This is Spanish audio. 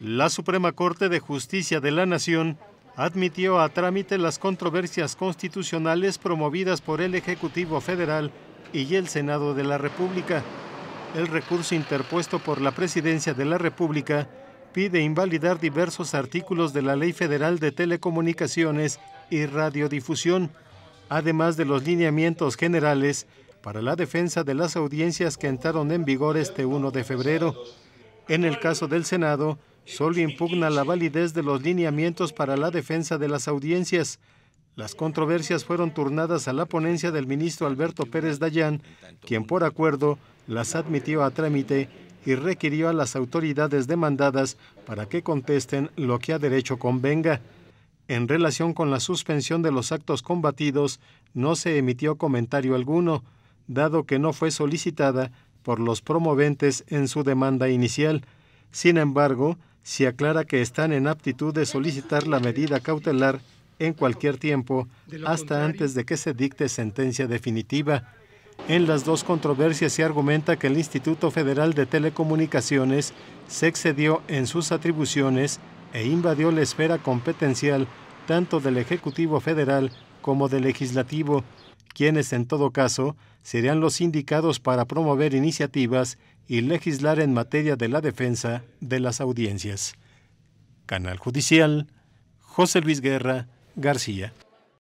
La Suprema Corte de Justicia de la Nación admitió a trámite las controversias constitucionales promovidas por el Ejecutivo Federal y el Senado de la República. El recurso interpuesto por la Presidencia de la República pide invalidar diversos artículos de la Ley Federal de Telecomunicaciones y Radiodifusión, además de los lineamientos generales para la defensa de las audiencias que entraron en vigor este 1 de febrero. En el caso del Senado, solo impugna la validez de los lineamientos para la defensa de las audiencias. Las controversias fueron turnadas a la ponencia del ministro Alberto Pérez Dayán, quien por acuerdo las admitió a trámite y requirió a las autoridades demandadas para que contesten lo que a derecho convenga. En relación con la suspensión de los actos combatidos, no se emitió comentario alguno, dado que no fue solicitada por los promoventes en su demanda inicial. Sin embargo, se aclara que están en aptitud de solicitar la medida cautelar en cualquier tiempo, hasta antes de que se dicte sentencia definitiva. En las dos controversias se argumenta que el Instituto Federal de Telecomunicaciones se excedió en sus atribuciones e invadió la esfera competencial tanto del Ejecutivo Federal como del Legislativo, quienes en todo caso serían los indicados para promover iniciativas y legislar en materia de la defensa de las audiencias. Canal Judicial, José Luis Guerra, García.